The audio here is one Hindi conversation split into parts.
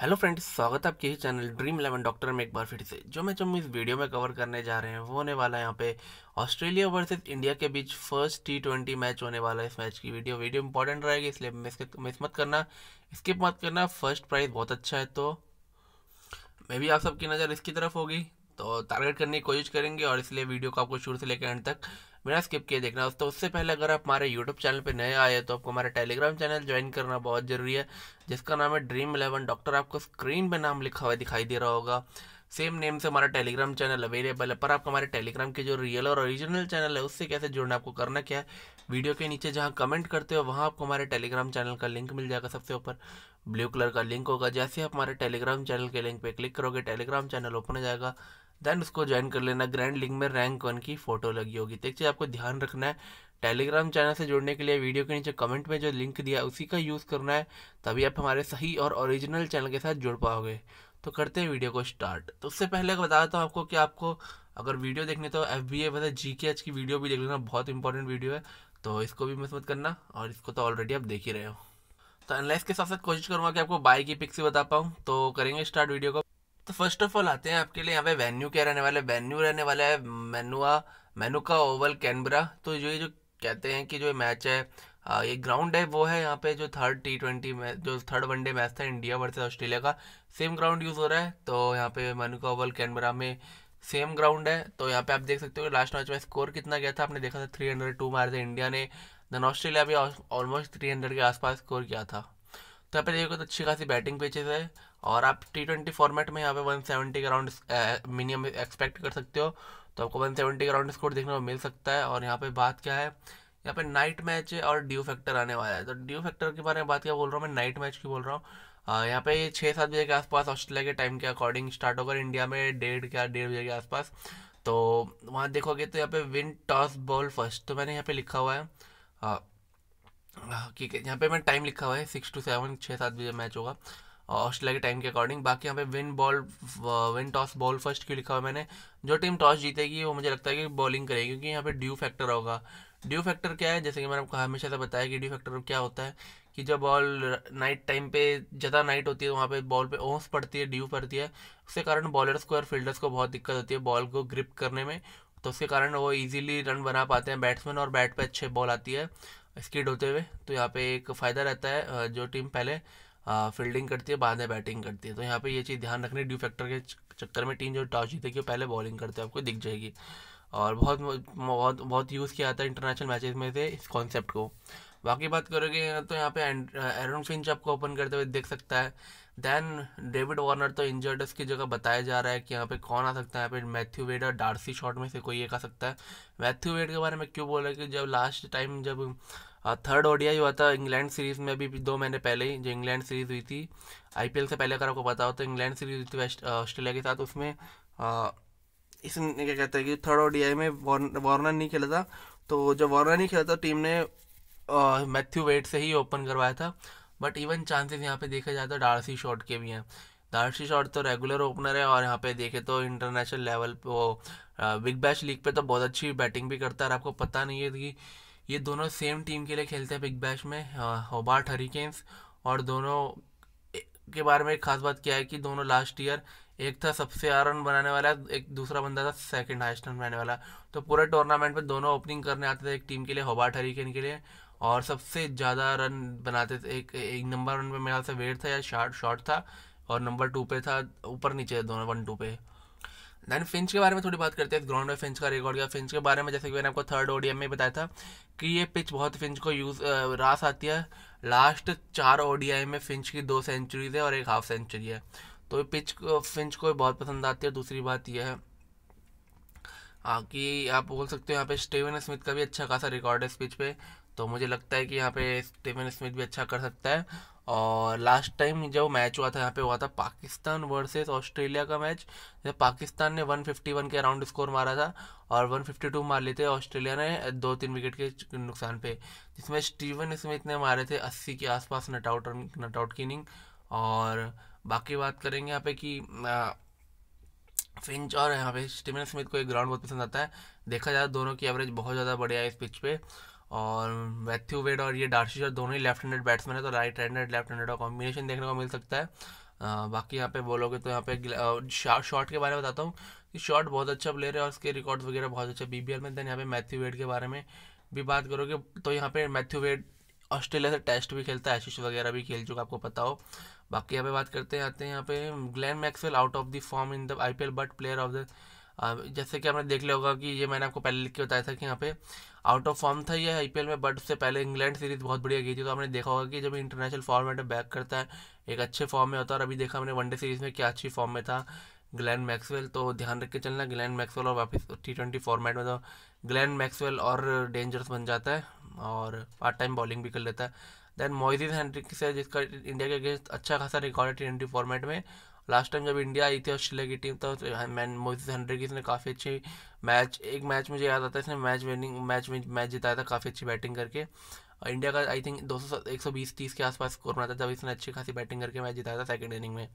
हेलो फ्रेंड्स स्वागत है आपके ही चैनल ड्रीम इलेवन डॉक्टर में एक बार फिर से जो मैच हम इस वीडियो में कवर करने जा रहे हैं वो होने वाला है यहाँ पे ऑस्ट्रेलिया वर्सेस इंडिया के बीच फर्स्ट टी ट्वेंटी मैच होने वाला है इस मैच की वीडियो वीडियो इंपॉर्टेंट रहेगी इसलिए मिस मिस मत करना स्किप मत करना फर्स्ट प्राइज बहुत अच्छा है तो मे भी आप सबकी नज़र इसकी तरफ होगी तो टारगेट करने की कोशिश करेंगे और इसलिए वीडियो को आपको शुरू से लेकर एंड तक बिना स्किप किए देखना दोस्तों उससे पहले अगर आप हमारे यूट्यूब चैनल पर नए आए तो आपको हमारा टेलीग्राम चैनल ज्वाइन करना बहुत ज़रूरी है जिसका नाम है ड्रीम इलेवन डॉक्टर आपको स्क्रीन पर नाम लिखा हुआ दिखाई दे रहा होगा सेम नेम से हमारा टेलीग्राम चैनल अवेलेबल है पर आपको हमारे टेलीग्राम के जो रियल और ओरिजिनल चैनल है उससे कैसे जुड़ना आपको करना क्या है वीडियो के नीचे जहाँ कमेंट करते हो वहाँ आपको हमारे टेलीग्राम चैनल का लिंक मिल जाएगा सबसे ऊपर ब्लू कलर का लिंक होगा जैसे आप हमारे टेलीग्राम चैनल के लिंक पर क्लिक करोगे टेलीग्राम चैनल ओपन हो जाएगा देन उसको ज्वाइन कर लेना ग्रैंड लिंक में रैंक वन की फ़ोटो लगी होगी तो एक चीज़ आपको ध्यान रखना है टेलीग्राम चैनल से जुड़ने के लिए वीडियो के नीचे कमेंट में जो लिंक दिया उसी का यूज़ करना है तभी आप हमारे सही और ओरिजिनल चैनल के साथ जुड़ पाओगे तो करते हैं वीडियो को स्टार्ट तो उससे पहले बता देता हूँ आपको कि आपको अगर वीडियो देखने तो एफ बी ए मतलब जी के एच की वीडियो भी देख लेना बहुत इंपॉर्टेंट वीडियो है तो इसको भी मिस मत करना और इसको तो ऑलरेडी आप देख ही रहे हो तो एनलाइस के साथ साथ कोशिश करूँगा कि आपको बाई की पिक्स बता पाऊँ तो करेंगे स्टार्ट वीडियो को तो फर्स्ट ऑफ ऑल आते हैं आपके लिए यहाँ पे वेन्यू क्या रहने वाला है वेन्यू रहने वाला है मेनुआ मेनुका ओवल कैनबरा तो जो ये जो कहते हैं कि जो मैच है आ, ये ग्राउंड है वो है यहाँ पे जो थर्ड टी ट्वेंटी जो थर्ड वनडे मैच था इंडिया वर्सेज ऑस्ट्रेलिया का सेम ग्राउंड यूज़ हो रहा है तो यहाँ पे मेनुका ओवल कैनबरा में सेम ग्राउंड है तो यहाँ पे आप देख सकते हो लास्ट मैच में स्कोर कितना गया था आपने देखा था थ्री हंड्रेड टू मारे थे इंडिया ने देन ऑस्ट्रेलिया भी ऑलमोस्ट थ्री हंड्रेड के आसपास स्कोर किया था तो यहाँ पे देखो तो अच्छी खासी बैटिंग पिचेस है और आप टी ट्वेंटी फॉर्मेट में यहाँ पे सेवेंटी का राउंड मिनिमम एक्सपेक्ट कर सकते हो तो आपको सेवेंटी का राउंड स्कोर देखने को मिल सकता है और यहाँ पे बात क्या है यहाँ पे नाइट मैच और ड्यू फैक्टर आने वाला है तो ड्यू फैक्टर के बारे में बात क्या बोल रहा हूँ मैं नाइट मैच की बोल रहा हूँ यहाँ पे छः सात बजे के आसपास ऑस्ट्रेलिया के टाइम के अकॉर्डिंग स्टार्ट होकर इंडिया में डेढ़ क्या डेढ़ बजे के आसपास तो वहाँ देखोगे तो यहाँ पे विन टॉस बॉल फर्स्ट तो मैंने यहाँ पे लिखा हुआ है ठीक है यहाँ पे मैं टाइम लिखा हुआ है सिक्स टू सेवन छः सात बजे मैच होगा ऑस्ट्रेलिया के टाइम के अकॉर्डिंग बाकी यहाँ पे win bowl win toss bowl first क्यों लिखा हुआ मैंने जो टीम टॉस जीतेगी वो मुझे लगता है कि बॉलिंग करेगी क्योंकि यहाँ पे ड्यू फैक्टर होगा ड्यू फैक्टर क्या है जैसे कि मैंने आपको हमेशा से बताया कि ड्यू फैक्टर क्या होता है कि जब बॉल नाइट टाइम पे ज़्यादा नाइट होती है वहाँ पे बॉल पे ओंस पड़ती है ड्यू पड़ती है उसके कारण बॉलर्स को और फील्डर्स को बहुत दिक्कत होती है बॉल को ग्रिप करने में तो उसके कारण वो इजीली रन बना पाते हैं बैट्समैन और बैट पे अच्छे बॉल आती है स्किड होते हुए तो यहाँ पे एक फ़ायदा रहता है uh, जो टीम पहले फील्डिंग करती है बाद में बैटिंग करती है तो यहाँ पे ये चीज़ ध्यान रखनी ड्यू फैक्टर के चक्कर में टीम जो टॉस जीतेगी पहले बॉलिंग करते हैं आपको दिख जाएगी और बहुत बहुत बहुत यूज़ किया जाता है इंटरनेशनल मैचेस में से इस कॉन्सेप्ट को बाकी बात करोगे तो यहाँ पे एरन फिंच आपको ओपन करते हुए देख सकता है देन डेविड वार्नर तो इंजर्ड उसकी जगह बताया जा रहा है कि यहाँ पे कौन आ सकता है यहाँ पे मैथ्यू वेड और डार्सी शॉट में से कोई एक आ सकता है मैथ्यू वेड के बारे में क्यों बोला कि जब लास्ट टाइम जब थर्ड ओडीआई हुआ था इंग्लैंड सीरीज़ में अभी दो महीने पहले ही जो इंग्लैंड सीरीज़ हुई थी आईपीएल से पहले अगर आपको पता हो तो इंग्लैंड सीरीज़ हुई थी वेस्ट ऑस्ट्रेलिया के साथ उसमें इसने क्या कहते हैं कि थर्ड ओडीआई में वार्नर नहीं खेला था तो जब वार्नर नहीं खेला था टीम ने मैथ्यू वेट से ही ओपन करवाया था बट इवन चांसेस यहाँ पे देखा जाए तो डार्सी शॉट के भी हैं दार्शी शॉट तो रेगुलर ओपनर है और यहाँ पे देखे तो इंटरनेशनल लेवल पे वो बिग बैश लीग पे तो बहुत अच्छी बैटिंग भी करता है और आपको पता नहीं है कि ये दोनों सेम टीम के लिए खेलते हैं बिग बैश में होबार्ट हरिकेन्स और दोनों के बारे में एक खास बात क्या है कि दोनों लास्ट ईयर एक था सबसे आर रन बनाने वाला एक दूसरा बंदा था सेकंड हाइस्ट रन बनाने वाला तो पूरे टूर्नामेंट में दोनों ओपनिंग करने आते थे एक टीम के लिए होबार्ट हरिकेन के लिए और सबसे ज़्यादा रन बनाते थे एक एक नंबर वन पर मेरे ख्याल से वेट था या शॉट शॉट था और नंबर टू पे था ऊपर नीचे दोनों वन टू पे देन फिंच के बारे में थोड़ी बात करते हैं ग्राउंड में फिंच का रिकॉर्ड किया फिंच के बारे में जैसे कि मैंने आपको थर्ड ओडीएम में बताया था कि ये पिच बहुत फिंच को यूज़ रास आती है लास्ट चार ओडीआई में फिंच की दो सेंचुरीज है और एक हाफ सेंचुरी है तो पिच को फिंच को बहुत पसंद आती है दूसरी बात यह है कि आप बोल सकते हो यहाँ पे स्टेवन स्मिथ का भी अच्छा खासा रिकॉर्ड है इस पिच पे तो मुझे लगता है कि यहाँ पे स्टेवन स्मिथ भी अच्छा कर सकता है और लास्ट टाइम जब मैच हुआ था यहाँ पे हुआ था पाकिस्तान वर्सेस ऑस्ट्रेलिया का मैच जब पाकिस्तान ने 151 के अराउंड स्कोर मारा था और 152 मार लिए थे ऑस्ट्रेलिया ने दो तीन विकेट के नुकसान पे जिसमें स्टीवन स्मिथ ने मारे थे 80 के आसपास नट आउट नट आउट की इनिंग और बाकी बात करेंगे यहाँ पे कि फिंच और यहाँ पे स्टीवन स्मिथ को एक ग्राउंड बहुत पसंद आता है देखा जाए तो दोनों की एवरेज बहुत ज़्यादा बढ़िया है इस पिच पर और मैथ्यू वेड और ये और दोनों ही लेफ्ट हैंडेड बैट्समैन है तो राइट हैंडेड लेफ्ट हैंडेड का कॉम्बिनेशन देखने को मिल सकता है आ, बाकी यहाँ पे बोलोगे तो यहाँ पे शॉट के बारे में बताता हूँ कि शॉट बहुत अच्छा प्लेयर है और उसके रिकॉर्ड्स वगैरह बहुत अच्छा बी में देन यहाँ पे मैथ्यू वेड के बारे में भी बात करोगे तो यहाँ पे मैथ्यू वेड ऑस्ट्रेलिया से टेस्ट भी खेलता है आशीष वगैरह भी खेल चुका आपको पता हो बाकी यहाँ पे बात करते हैं आते हैं यहाँ पे Glenn Maxwell out of the form in the eye but player of the जैसे कि आपने देख लिया होगा कि ये मैंने आपको पहले लिख के बताया था कि यहाँ पे आउट ऑफ फॉर्म था ये आईपीएल में बट उससे पहले इंग्लैंड सीरीज बहुत बढ़िया गई थी तो आपने देखा होगा कि जब इंटरनेशनल फॉर्मेट में बैक तो करता है एक अच्छे फॉर्म में होता है और अभी देखा हमने वनडे सीरीज में क्या अच्छी फॉर्म में था ग्लैन मैक्सवेल तो ध्यान रख के चलना ग्लैन मैक्सवेल और वापस टी ट्वेंटी फॉर्मेट में तो ग्लैन मैक्सवेल और डेंजरस बन जाता है और पार्ट टाइम बॉलिंग भी कर लेता है देन मोइजिज हैंड्रिक्स है जिसका इंडिया के अगेंस्ट अच्छा खासा रिकॉर्ड है टी ट्वेंटी फॉर्मेट में लास्ट टाइम जब इंडिया आई थी ऑस्ट्रेलिया की टीम तब तो मैन मोहित हंड्रेड की इसने काफ़ी अच्छी मैच एक मैच मुझे याद आता है इसने मैच विनिंग मैच में मैच जिताया था काफ़ी अच्छी बैटिंग करके और इंडिया का आई थिंक दो सौ एक सौ बीस तीस के आसपास स्कोर बना था जब इसने अच्छी खासी बैटिंग करके मैच जिताया था सेकेंड इनिंग में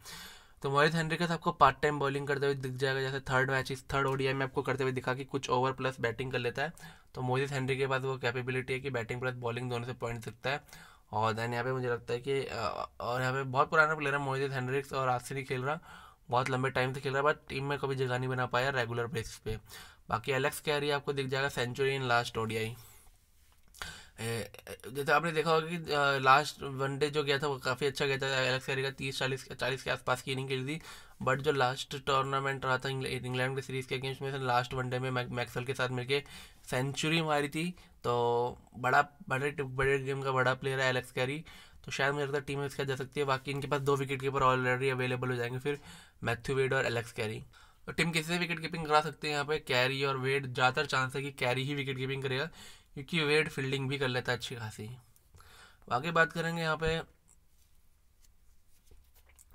तो मोहित हेनरी का आपको पार्ट टाइम बॉलिंग करते हुए दिख जाएगा जैसे थर्ड मैच इस थर्ड ओडीआई में आपको करते हुए दिखा कि कुछ ओवर प्लस बैटिंग कर लेता है तो मोहित हेनरी के पास वो कैपेबिलिटी है कि बैटिंग प्लस बॉलिंग दोनों से पॉइंट सकता है और देन यहाँ पे मुझे लगता है कि और यहाँ पे बहुत पुराना प्लेयर है मोहित हैंड्रिक्स और आज से नहीं खेल रहा बहुत लंबे टाइम से खेल रहा है बट टीम में कभी जगह नहीं बना पाया रेगुलर बेसिस पे बाकी एलेक्स कैरी आपको दिख जाएगा सेंचुरी इन लास्ट ओडियाई जैसे आपने देखा होगा कि लास्ट वनडे जो गया था वो काफ़ी अच्छा गया था एलेक्स कैरी का तीस चालीस चालीस के आसपास की इनिंग खेली थी बट जो लास्ट टूर्नामेंट रहा था इंग्लैंड के सीरीज़ के अगेंस्ट में लास्ट वनडे में मैक्सवेल के साथ मिलकर सेंचुरी मारी थी तो बड़ा बड़े बड़े गेम का बड़ा प्लेयर है एलेक्स कैरी तो शायद मुझे लगता है टीम में इसका जा सकती है बाकी इनके पास दो विकेट कीपर ऑलरेडी अवेलेबल हो जाएंगे फिर मैथ्यू वेड और एलेक्स कैरी तो टीम किसी से विकेट कीपिंग करा सकते हैं यहाँ पे कैरी और वेड ज़्यादातर चांस है कि कैरी ही विकेट कीपिंग करेगा क्योंकि वेड फील्डिंग भी कर लेता है अच्छी खासी बाकी तो बात करेंगे यहाँ पे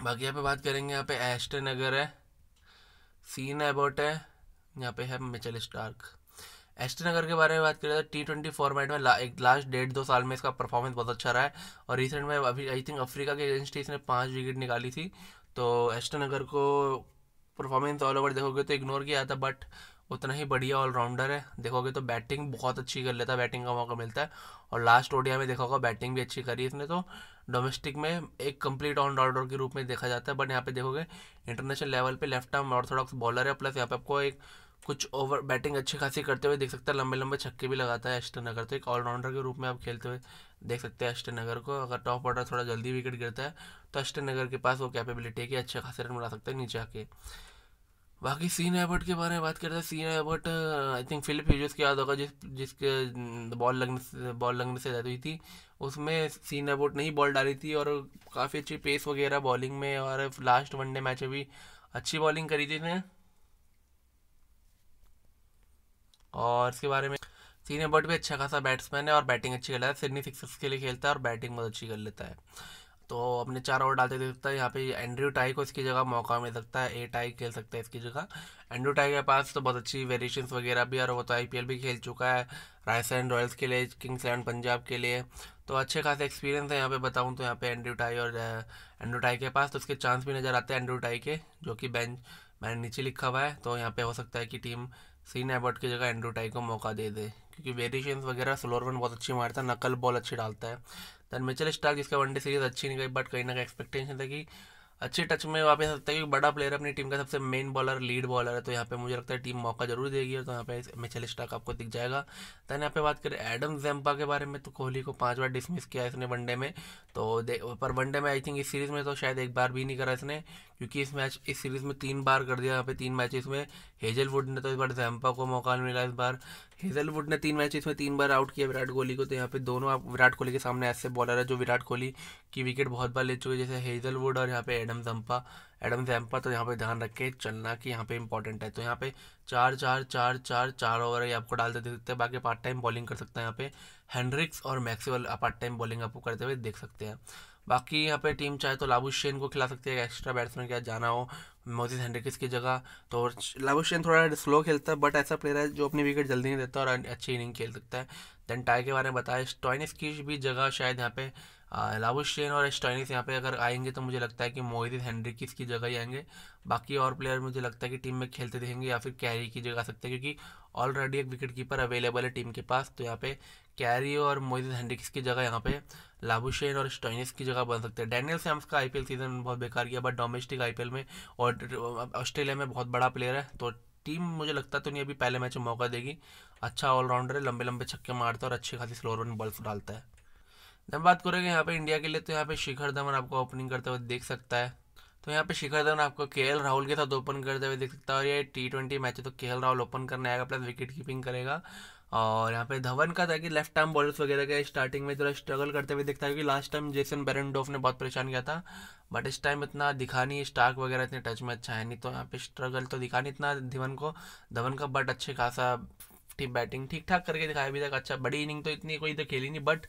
बाकी यहाँ पे बात करेंगे यहाँ पे एस्टन अगर है सीन एबोट है यहाँ पे है मिचल स्टार्क एस्टन अगर के बारे में बात करें तो टी ट्वेंटी फॉर्मेट में ला, एक लास्ट डेढ़ दो साल में इसका परफॉर्मेंस बहुत अच्छा रहा है और रिसेंट में अभी आई थिंक अफ्रीका के अगेंस्ट इसने पाँच विकेट निकाली थी तो एस्टन अगर को परफॉर्मेंस ऑल ओवर देखोगे तो इग्नोर किया था बट उतना ही बढ़िया ऑलराउंडर है देखोगे तो बैटिंग बहुत अच्छी कर लेता है बैटिंग का मौका मिलता है और लास्ट ओडिया में देखा होगा बैटिंग भी अच्छी करी इसने तो डोमेस्टिक में एक कंप्लीट ऑन ऑलराउंडर के रूप में देखा जाता है बट यहाँ पे देखोगे इंटरनेशनल लेवल पे लेफ्ट आर्म ऑर्थोडॉक्स बॉलर है प्लस यहाँ पे आपको एक कुछ ओवर बैटिंग अच्छी खासी करते हुए देख सकते हैं लंबे लंबे छक्के भी लगाता है अष्ट नगर तो एक ऑलराउंडर के रूप में आप खेलते हुए देख सकते हैं एस्टन नगर को अगर टॉप ऑर्डर थोड़ा जल्दी विकेट गिरता है तो अष्टन नगर के पास वो कैपेबिलिटी है कि अच्छे खासे रन बना सकते हैं नीचे आके बाकी सीन एबर्ट के बारे में बात करते हैं Sean Abbott I think Phillip Hughes की याद होगा जिस जिसके बॉल लगने से बॉल लगने से जाती हुई थी उसमें सीन एबर्ट नहीं बॉल डाली थी और काफ़ी अच्छी पेस वगैरह बॉलिंग में और लास्ट वनडे मैच में भी अच्छी बॉलिंग करी थी इसने और इसके बारे में सीनियर बट भी अच्छा खासा बैट्समैन है और बैटिंग अच्छी कर लेता है सिडनी सिक्सर्स के लिए खेलता है और बैटिंग बहुत अच्छी कर लेता है तो अपने चार ओवर डालते देख सकता है यहाँ पे एंड्रयू टाई को इसकी जगह मौका मिल सकता है ए टाई खेल सकता है इसकी जगह एंड्रयू टाई के पास तो बहुत अच्छी वेरिएशंस वगैरह भी और वो तो आईपीएल भी खेल चुका है राजस्थान रॉयल्स के लिए किंग्स इलेवन पंजाब के लिए तो अच्छे खासे एक्सपीरियंस है यहाँ पे बताऊँ तो यहाँ पे एंड्रयू टाई और एंड्रयू टाई के पास तो उसके चांस भी नजर आते हैं एंड्रयू टाई के जो कि बेंच मैंने नीचे लिखा हुआ है तो यहाँ पे हो सकता है कि टीम सीन एबर्ट की जगह टाई को मौका दे दे क्योंकि वेरिएशन वगैरह स्लोर वन बहुत अच्छी मारता है नकल बॉल अच्छी डालता है दैन मिचल स्टार्क जिसका वनडे सीरीज अच्छी नहीं गई बट कहीं ना कहीं एक्सपेक्टेशन था कि अच्छे टच में वापस सकता है क्योंकि बड़ा प्लेयर अपनी टीम का सबसे मेन बॉलर लीड बॉलर है तो यहाँ पे मुझे लगता है टीम मौका जरूर देगी और तो यहाँ पे मिचल स्टाक आपको दिख जाएगा दैन यहाँ पे बात करें एडम जैम्पा के बारे में तो कोहली को पाँच बार डिसमिस किया इसने वनडे में तो पर वनडे में आई थिंक इस सीरीज़ में तो शायद एक बार भी नहीं करा इसने क्योंकि इस मैच इस सीरीज़ में तीन बार कर दिया यहाँ पे तीन मैचेस में हेजलवुड ने तो इस बार जैम्पा को मौका मिला इस बार हेजलवुड ने तीन मैचेस में तीन बार आउट किया विराट कोहली को तो यहाँ पे दोनों आप विराट कोहली के सामने ऐसे बॉलर है जो विराट कोहली की विकेट बहुत बार ले चुके हैं जैसे हेजलवुड और यहाँ पे एडम जम्पा एडम जैम्पा तो यहाँ पे ध्यान रख के चलना कि यहाँ पे इंपॉर्टेंट है तो यहाँ पे चार चार चार चार चार ओवर ये आपको डालते देख सकते हैं बाकी पार्ट टाइम बॉलिंग कर सकते हैं यहाँ पे हेनरिक्स और मैक्सिवल पार्ट टाइम बॉलिंग आपको करते हुए देख सकते हैं बाकी यहाँ पे टीम चाहे तो लाबुशेन को खिला सकती है एक्स्ट्रा बैट्समैन क्या जाना हो मोजिस हेंड्रिक्स की जगह तो लाबुशेन थोड़ा स्लो खेलता है बट ऐसा प्लेयर है जो अपनी विकेट जल्दी नहीं देता और अच्छी इनिंग खेल सकता है देन टाई के बारे में बताया स्टॉइनिस की भी जगह शायद यहाँ पे लाबुशेन और स्टॉइनिस यहाँ पे अगर आएंगे तो मुझे लगता है कि मोहित हेनरिकिस की जगह ही आएंगे बाकी और प्लेयर मुझे लगता है कि टीम में खेलते दिखेंगे या फिर कैरी की जगह आ सकते हैं क्योंकि ऑलरेडी एक विकेट कीपर अवेलेबल है टीम के पास तो यहाँ पे कैरी और मोहित हेनरिकिस की जगह यहाँ पे लाबुशेन और स्टोइनिस की जगह बन सकते हैं डैनियल सैम्स का आईपीएल सीजन बहुत बेकार गया बट डोमेस्टिक आईपीएल में और ऑस्ट्रेलिया में बहुत बड़ा प्लेयर है तो टीम मुझे लगता तो नहीं अभी पहले मैच में मौका देगी अच्छा ऑलराउंडर है लंबे लंबे छक्के मारता है और अच्छी खासी स्लो रन बॉल्स डालता है जब बात करेंगे यहाँ पे इंडिया के लिए तो यहाँ पे शिखर धवन आपको ओपनिंग करते हुए देख सकता है तो यहाँ पे शिखर धवन आपको के राहुल के साथ ओपन करते हुए देख सकता है और ये टी ट्वेंटी मैच है तो के राहुल ओपन करने आएगा प्लस विकेट कीपिंग करेगा और यहाँ पे धवन का था कि लेफ्ट टाइम बॉलर्स वगैरह के स्टार्टिंग में थोड़ा स्ट्रगल करते हुए दिखता है क्योंकि लास्ट टाइम जेसन बेरनडोफ ने बहुत परेशान किया था बट इस टाइम इतना दिखा नहीं स्टार्क वगैरह इतने टच में अच्छा है नहीं तो यहाँ पे स्ट्रगल तो दिखा नहीं इतना धवन को धवन का बट अच्छे खासा ठीक बैटिंग ठीक ठाक करके दिखाया अभी तक अच्छा बड़ी इनिंग तो इतनी कोई तो खेली नहीं बट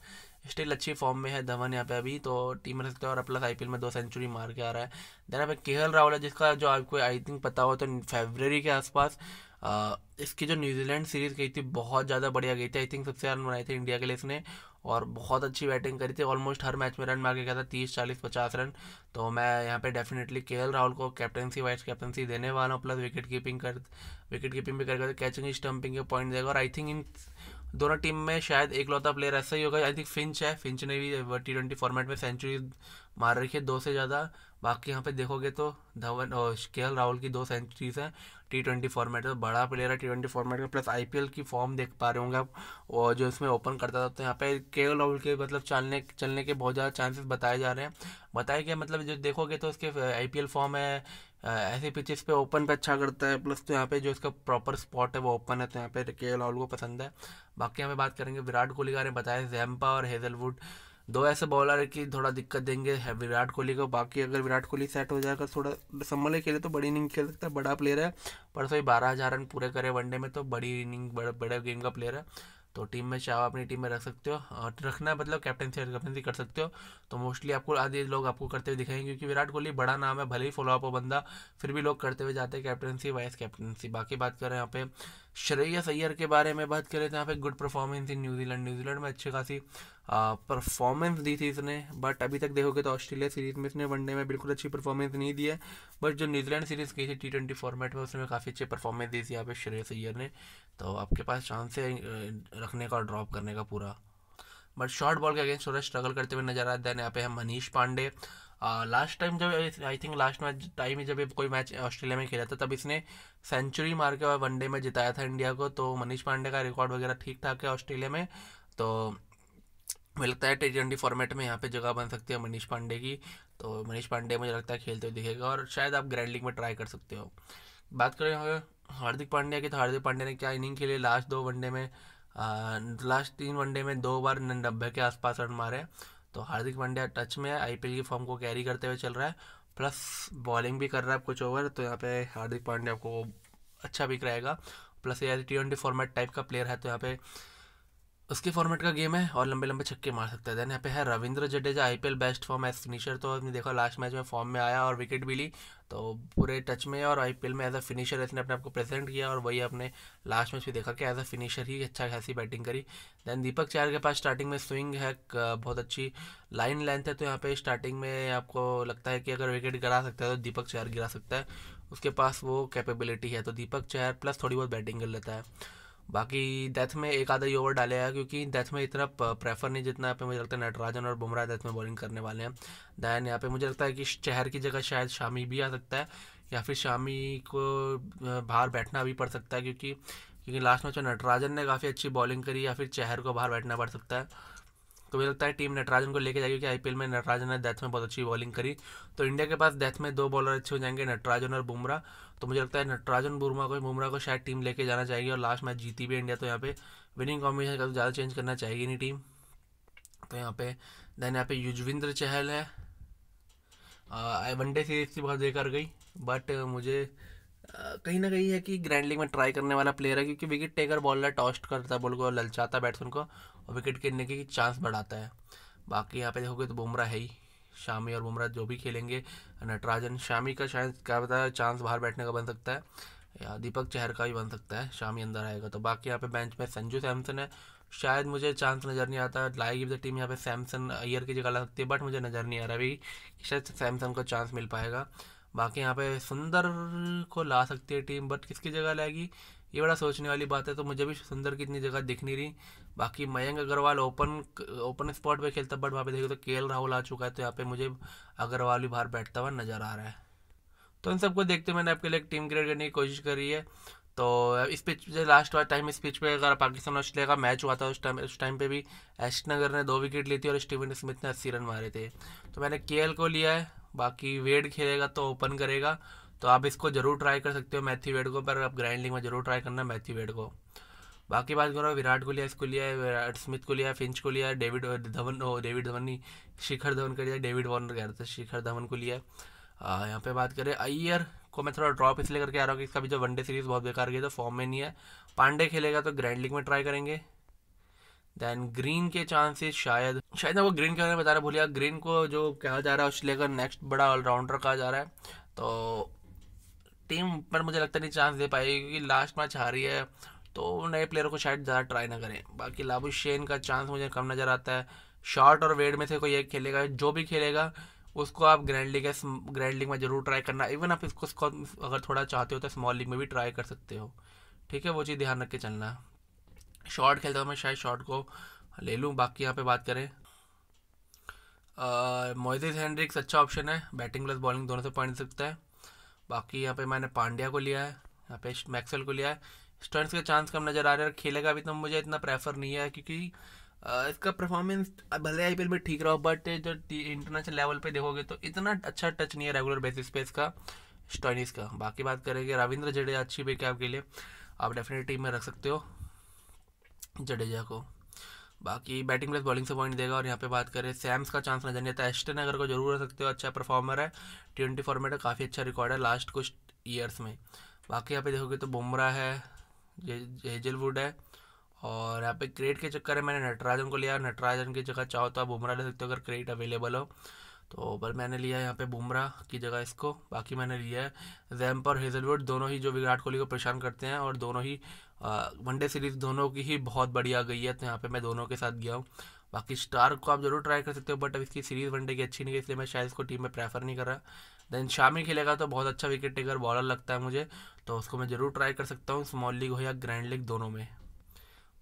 स्टिल अच्छी फॉर्म में है धवन यहाँ पे अभी तो टीम रख सकते हैं और प्लस एल में दो सेंचुरी मार के आ रहा है देन यहाँ पे के राहुल है जिसका जो आपको आई थिंक पता हो तो फेबररी के आसपास इसकी जो न्यूजीलैंड सीरीज़ गई थी बहुत ज़्यादा बढ़िया गई थी आई थिंक सबसे रन बनाए थे इंडिया के लिए इसने और बहुत अच्छी बैटिंग करी थी ऑलमोस्ट हर मैच में रन मार के गया था तीस चालीस पचास रन तो मैं यहाँ पे डेफिनेटली के राहुल को कैप्टनसी वाइस कैप्टनसी देने वाला हूँ प्लस विकेट कीपिंग कर विकेट कीपिंग भी करके कैचिंग स्टम्पिंग के पॉइंट देगा और आई थिंक इन दोनों टीम में शायद एक लौता प्लेयर ऐसा ही होगा आई थिंक फिंच है फिंच ने भी टी ट्वेंटी फॉर्मेट में सेंचुरी मार रखी है दो से ज़्यादा बाकी यहाँ पे देखोगे तो धवन और के राहुल की दो सेंचुरीज हैं टी ट्वेंटी फॉर्मेट में बड़ा प्लेयर है टी ट्वेंटी फॉर्मेट में प्लस आई की फॉर्म देख पा रहे होंगे आप और जो इसमें ओपन करता था तो यहाँ पे के राहुल के मतलब चलने चलने के बहुत ज़्यादा चांसेस बताए जा रहे हैं बताए गए मतलब जो देखोगे तो इसके आई फॉर्म है ऐसे पिचेस पे ओपन पे अच्छा करता है प्लस तो यहाँ पे जो इसका प्रॉपर स्पॉट है वो ओपन है तो यहाँ पे के राहुल को पसंद है बाकी यहाँ पे बात करेंगे विराट कोहली के बारे में बताया जैम्पा और हेजलवुड दो ऐसे बॉलर है कि थोड़ा दिक्कत देंगे है विराट कोहली को बाकी अगर विराट कोहली सेट हो जाएगा थोड़ा के खेले तो बड़ी इनिंग खेल सकता है बड़ा प्लेयर है परसों ही बारह हज़ार रन पूरे करे वनडे में तो बड़ी इनिंग बड़ा बड़े गेम का प्लेयर है तो टीम में चाहो अपनी टीम में रख सकते हो और रखना है मतलब कैप्टनसी कैप्टनसी कर सकते हो तो मोस्टली आपको आधे लोग आपको करते हुए दिखाएंगे क्योंकि विराट कोहली बड़ा नाम है भले ही फॉलोअप हो बंदा फिर भी लोग करते हुए जाते हैं कैप्टनसी वाइस कैप्टनसी बाकी बात करें यहाँ पे शरैस अय्यर के बारे में बात करें तो यहाँ पे good performance in New Zealand New Zealand में अच्छी खासी परफॉर्मेंस दी थी इसने बट अभी तक देखोगे तो ऑस्ट्रेलिया सीरीज़ में इसने वनडे में बिल्कुल अच्छी परफॉर्मेंस नहीं दी है बट जो न्यूजीलैंड सीरीज़ की थी टी ट्वेंटी फॉर्मेट में उसमें काफ़ी अच्छी परफॉर्मेंस दी थी यहाँ पे श्रेयस अय्यर ने तो आपके पास चांस है रखने का और ड्रॉप करने का पूरा बट शॉर्ट बॉल के अगेंस्ट थोड़ा स्ट्रगल करते हुए नजर आता है यहाँ पे है मनीष पांडे लास्ट टाइम जब I think last match time जब कोई मैच ऑस्ट्रेलिया में खेला था तब इसने सेंचुरी मार के वनडे में जिताया था इंडिया को तो मनीष पांडे का रिकॉर्ड वगैरह ठीक ठाक है ऑस्ट्रेलिया में तो मुझे लगता है टी ट्वेंटी फॉर्मेट में यहाँ पे जगह बन सकती है मनीष पांडे की तो मनीष पांडे मुझे लगता है खेलते हुए दिखेगा और शायद आप ग्रैंड लीग में ट्राई कर सकते हो बात करें अगर हार्दिक पांड्या की तो हार्दिक पांड्या ने क्या इनिंग खेली लास्ट दो वनडे में लास्ट तीन वनडे में दो बार नब्बे के आसपास रन मारे तो हार्दिक पांड्या टच में है आईपीएल की फॉर्म को कैरी करते हुए चल रहा है प्लस बॉलिंग भी कर रहा है कुछ ओवर तो यहाँ पे हार्दिक पांड्या को अच्छा बिक रहेगा प्लस ये टी ट्वेंटी फॉर्मेट टाइप का प्लेयर है तो यहाँ पे उसके फॉर्मेट का गेम है और लंबे लंबे छक्के मार सकता है देन यहाँ पे है Ravindra Jadeja IPL best form as finisher तो आपने देखा लास्ट मैच में फॉर्म में आया और विकेट भी ली तो पूरे टच में और आईपीएल में एज अ फिनिशर इसने अपने आपको प्रेजेंट किया और वही आपने लास्ट मैच भी देखा कि एज अ फिनिशर ही अच्छा खासी बैटिंग करी देन दीपक चार के पास स्टार्टिंग में स्विंग है बहुत अच्छी लाइन लेंथ है तो यहाँ पे स्टार्टिंग में आपको लगता है कि अगर विकेट गिरा सकता है तो दीपक चार गिरा सकता है उसके पास वो कैपेबिलिटी है तो दीपक चार प्लस थोड़ी बहुत बैटिंग कर लेता है बाकी डेथ में एक आधा ही ओवर डालेगा क्योंकि डेथ में इतना प्रेफर नहीं जितना यहाँ पे मुझे लगता है नटराजन और बुमराह डेथ में बॉलिंग करने वाले हैं दैन यहाँ पे मुझे लगता है कि चहर की जगह शायद शामी भी आ सकता है या फिर शामी को बाहर बैठना भी पड़ सकता है क्योंकि क्योंकि लास्ट मैच में नटराजन ने काफ़ी अच्छी बॉलिंग करी या फिर चहर को बाहर बैठना पड़ सकता है तो मुझे लगता है टीम नटराजन को लेके जाएगी क्योंकि आईपीएल में नटराजन ने डेथ में बहुत अच्छी बॉलिंग करी तो इंडिया के पास डेथ में दो बॉलर अच्छे हो जाएंगे नटराजन और बुमरा तो मुझे लगता है नटराजन बुमरा को बुमरा को शायद टीम लेके जाना चाहिए और लास्ट मैच जीती भी इंडिया तो यहाँ पे विनिंग कॉम्बिनेशन का तो ज़्यादा चेंज करना चाहिए नहीं टीम तो यहाँ पे देन यहाँ पे युजविंद्र चहल है वनडे सीरीज थी बहुत देर गई बट मुझे कहीं ना कहीं है कि ग्रैंड लीग में ट्राई करने वाला प्लेयर है क्योंकि विकेट टेकर बॉलर टॉस्ट करता है बॉल को ललचाता बैट्समैन को और विकेट गिरने के चांस बढ़ाता है बाकी यहाँ पे देखोगे तो बुमराह है ही शामी और बुमराह जो भी खेलेंगे नटराजन शामी का शायद क्या बताया चांस बाहर बैठने का बन सकता है या दीपक चहर का भी बन सकता है शामी अंदर आएगा तो बाकी यहाँ पे बेंच में संजू सैमसन है शायद मुझे चांस नज़र नहीं आता लाएगी भी टीम तो यहाँ पे सैमसन अयर की जगह ला सकती है बट मुझे नज़र नहीं आ रहा अभी शायद सैमसन को चांस मिल पाएगा बाकी यहाँ पे सुंदर को ला सकती है टीम बट किसकी जगह लाएगी ये बड़ा सोचने वाली बात है तो मुझे भी सुंदर की इतनी जगह दिख नहीं रही बाकी Mayank Agarwal open open spot पे खेलता बट वहाँ पे देखो तो के राहुल आ चुका है तो यहाँ पे मुझे अग्रवाल भी बाहर बैठता हुआ नज़र आ रहा है तो इन सबको देखते मैंने आपके लिए टीम क्रिएट करने की कोशिश करी है तो इस पिच लास्ट वाला टाइम इस पिच पे अगर पाकिस्तान ऑस्ट्रेलिया का मैच हुआ था उस टाइम उस टाइम पे भी एशनगर ने दो विकेट ली थी और स्टीवन स्मिथ ने अस्सी रन मारे थे तो मैंने के को लिया है बाकी वेड खेलेगा तो ओपन करेगा तो आप इसको जरूर ट्राई कर सकते हो मैथ्यू वेड को पर आप ग्राइंडिंग में जरूर ट्राई करना मैथ्यू वेड को बाकी बात करो विराट कोहली इसको लिया है विराट स्मिथ को लिया फिंच को लिया David Dhawan oh David Dhawan नहीं शिखर धवन कर लिया डेविड वॉर्नर कह रहे थे शिखर धवन को लिया यहाँ पे बात करें अय्यर को मैं थोड़ा ड्रॉप इसलिए करके आ रहा हूँ कि इसका भी जो वनडे सीरीज बहुत बेकार गई तो फॉर्म में नहीं है पांडे खेलेगा तो ग्रैंड लीग में ट्राई करेंगे देन ग्रीन के चांसेस शायद शायद ना वो ग्रीन के बारे में बता रहे भूलिया ग्रीन को जो कहा जा रहा है उस लेकर नेक्स्ट बड़ा ऑलराउंडर कहा जा रहा है तो टीम पर मुझे लगता नहीं चांस दे पाएगी क्योंकि लास्ट मैच हारी है तो नए प्लेयर को शायद ज़्यादा ट्राई ना करें बाकी लाबू शेन का चांस मुझे कम नज़र आता है शॉर्ट और वेड में से कोई एक खेलेगा जो भी खेलेगा उसको आप ग्रैंड लीग ग्रैंड लीग में ज़रूर ट्राई करना इवन आप इसको अगर थोड़ा चाहते हो तो स्मॉल लीग में भी ट्राई कर सकते हो ठीक है वो चीज़ ध्यान रख के चलना शॉर्ट खेलता हूँ मैं शायद शॉर्ट को ले लूँ बाकी यहाँ पे बात करें मोइजिस हैंड्रिक्स अच्छा ऑप्शन है बैटिंग प्लस बॉलिंग दोनों से पॉइंट सकता है बाकी यहाँ पे मैंने पांड्या को लिया है यहाँ पे मैक्सल को लिया है स्टंट्स के चांस कम नज़र आ रहे हैं खेलेगा अभी तो मुझे इतना प्रेफर नहीं है क्योंकि इसका परफॉर्मेंस भले आई पी में ठीक रहा हो बट जो इंटरनेशनल लेवल पे देखोगे तो इतना अच्छा टच नहीं है रेगुलर बेसिस पे इसका स्टोनिस का बाकी बात करेंगे रविंद्र जडेजा अच्छी क्या आपके लिए आप डेफिनेट टीम में रख सकते हो जडेजा को बाकी बैटिंग प्लस बॉलिंग से पॉइंट देगा और यहाँ पे बात करें सैम्स का चांस नजर नहीं आता एस्टन अगर को जरूर रख सकते हो अच्छा परफॉर्मर है ट्वेंटी तो फॉर्मेट अच्छा है काफ़ी अच्छा रिकॉर्ड है लास्ट कुछ ईयर्स में बाकी यहाँ पे देखोगे तो बुमरा है हेजलवुड है और यहाँ पे क्रेट के चक्कर है मैंने नटराजन को लिया नटराजन की जगह चाहो तो आप बुमरा ले सकते हो अगर क्रेट अवेलेबल हो तो पर मैंने लिया यहाँ पे बुमरा की जगह इसको बाकी मैंने लिया है जैम्प और हेजलवुड दोनों ही जो विराट कोहली को परेशान करते हैं और दोनों ही वनडे सीरीज़ दोनों की ही बहुत बढ़िया गई है तो यहाँ पे मैं दोनों के साथ गया हूँ बाकी स्टार को आप जरूर ट्राई कर सकते हो बट अब इसकी सीरीज़ वनडे की अच्छी नहीं है इसलिए मैं शायद इसको टीम में प्रेफर नहीं कर रहा देन शामी खेलेगा तो बहुत अच्छा विकेट टेकर बॉलर लगता है मुझे तो उसको मैं ज़रूर ट्राई कर सकता हूँ स्मॉल लीग हो या ग्रैंड लीग दोनों में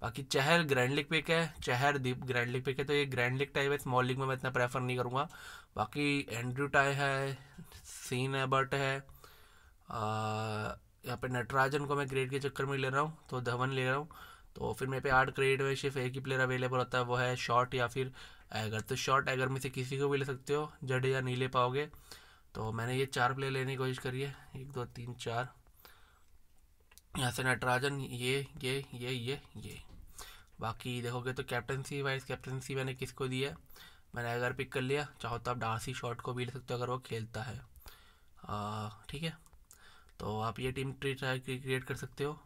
बाकी चहर ग्रैंड लीग पिक है Chahar Deep grand league pick है तो ये ग्रैंड लीग टाइप है स्मॉल लीग में मैं इतना प्रेफर नहीं करूँगा बाकी एंड्रू टाई है सीन एबर्ट है यहाँ पे नटराजन को मैं ग्रेड के चक्कर में ले रहा हूँ तो धवन ले रहा हूँ तो फिर मेरे पे आठ ग्रेड में सिर्फ एक ही प्लेयर अवेलेबल होता है वो है शॉट या फिर एगर तो शॉर्ट एगर में से किसी को भी ले सकते हो या नहीं ले पाओगे तो मैंने ये चार प्लेयर लेने की कोशिश करी है एक दो तीन चार यहाँ से नटराजन ये ये ये ये ये बाकी देखोगे तो कैप्टनसी वाइस कैप्टनसी मैंने किसको दी है मैंने अगर पिक कर लिया चाहो तो आप डांसी शॉट को भी ले सकते हो अगर वो खेलता है ठीक है तो आप ये टीम ट्री ट्राई क्रिएट कर सकते हो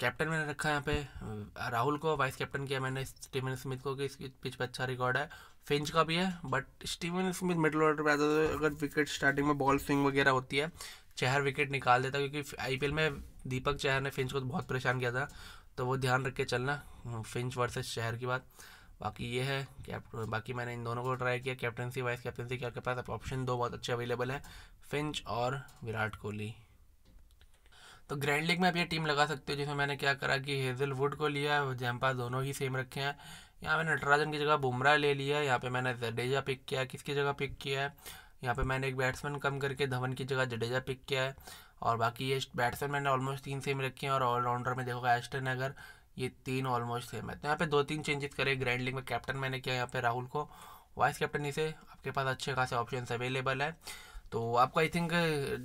कैप्टन मैंने रखा है यहाँ पे राहुल को वाइस कैप्टन किया मैंने स्टीवन स्मिथ को कि इसकी पिच पर अच्छा रिकॉर्ड है फिंच का भी है but Steven Smith middle order पर आता है तो अगर विकेट स्टार्टिंग में बॉल स्विंग वगैरह होती है चहर विकेट निकाल देता क्योंकि आई में दीपक चहर ने फिंच को बहुत परेशान किया था तो वो ध्यान रख के चलना फिंच वर्सेज चहर की बात बाकी ये है कैप्टन बाकी मैंने इन दोनों को ट्राई किया कैप्टनसी वाइस कैप्टनसी के आपके पास ऑप्शन दो बहुत अच्छे अवेलेबल है फिंच और विराट कोहली तो ग्रैंड लीग में आप ये टीम लगा सकते हो जिसमें मैंने क्या करा कि हेजल वुड को लिया जैम्पा दोनों ही सेम रखे हैं यहाँ मैंने नटराजन की जगह बुमराह ले लिया यहाँ पे मैंने जडेजा पिक किया किसकी जगह पिक किया है यहाँ पे मैंने एक बैट्समैन कम करके धवन की जगह जडेजा पिक किया है और बाकी ये बैट्समैन मैंने ऑलमोस्ट तीन सेम रखे हैं और ऑलराउंडर में देखोगे एस्टन अगर ये तीन ऑलमोस्ट सेम है तो यहाँ पे दो तीन चेंजेस करे ग्रैंड लीग में कैप्टन मैंने किया यहाँ पे राहुल को वाइस कैप्टन से आपके पास अच्छे खासे ऑप्शन अवेलेबल है तो आपको आई थिंक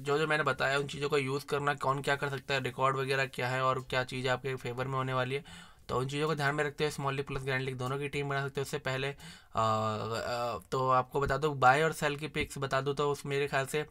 जो जो मैंने बताया उन चीज़ों को यूज़ करना कौन क्या कर सकता है रिकॉर्ड वगैरह क्या है और क्या चीज़ आपके फेवर में होने वाली है तो उन चीज़ों को ध्यान में रखते हुए small league plus grand league दोनों की टीम बना सकते हो उससे पहले आ, आ, तो आपको बता दो बाय और सेल की पिक्स बता दो तो उस मेरे ख्याल से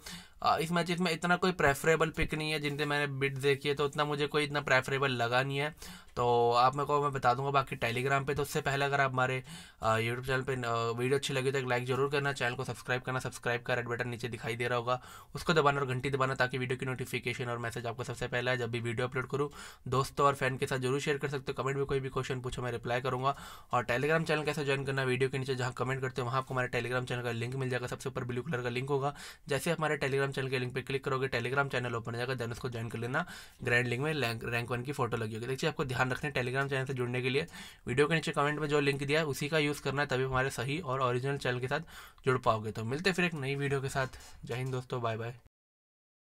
इस मैच में इतना कोई प्रेफरेबल पिक नहीं है जिनसे मैंने बिट देखी है तो उतना मुझे कोई इतना प्रेफरेबल लगा नहीं है तो आप मेरे को मैं बता दूंगा बाकी टेलीग्राम पे तो उससे पहले अगर आप हमारे यूट्यूब चैनल पे वीडियो अच्छी लगी तो एक लाइक जरूर करना चैनल को सब्सक्राइब करना सब्सक्राइब का रेड बटन नीचे दिखाई दे रहा होगा उसको दबाना और घंटी दबाना ताकि वीडियो की नोटिफिकेशन और मैसेज आपको सबसे पहले है जब भी वीडियो अपलोड करूँ दोस्तों और फ्रेंड के साथ जरूर शेयर कर सकते हो कमेंट में कोई भी क्वेश्चन पूछो मैं रिप्लाई करूँगा और टेलीग्राम चैनल कैसे ज्वाइन करना वीडियो के नीचे जहाँ कमेंट करते हो वहाँ आपको हमारे टेलीग्राम चैनल का लिंक मिल जाएगा सबसे ऊपर ब्लू कलर का लिंक होगा जैसे हमारे टेलीग्राम चैनल के लिंक पर क्लिक करोगे टेलीग्राम चैनल ओपन हो जाएगा देन उसको ज्वाइन कर लेना ग्रैंड लिंक में रैंक वन की फोटो लगी होगी देखिए आपको ध्यान रखना है टेलीग्राम चैनल से जुड़ने के लिए वीडियो के नीचे कमेंट में जो लिंक दिया है उसी का यूज़ करना है तभी हमारे सही और ओरिजिनल चैनल के साथ जुड़ पाओगे तो मिलते फिर एक नई वीडियो के साथ जय हिंद दोस्तों बाय बाय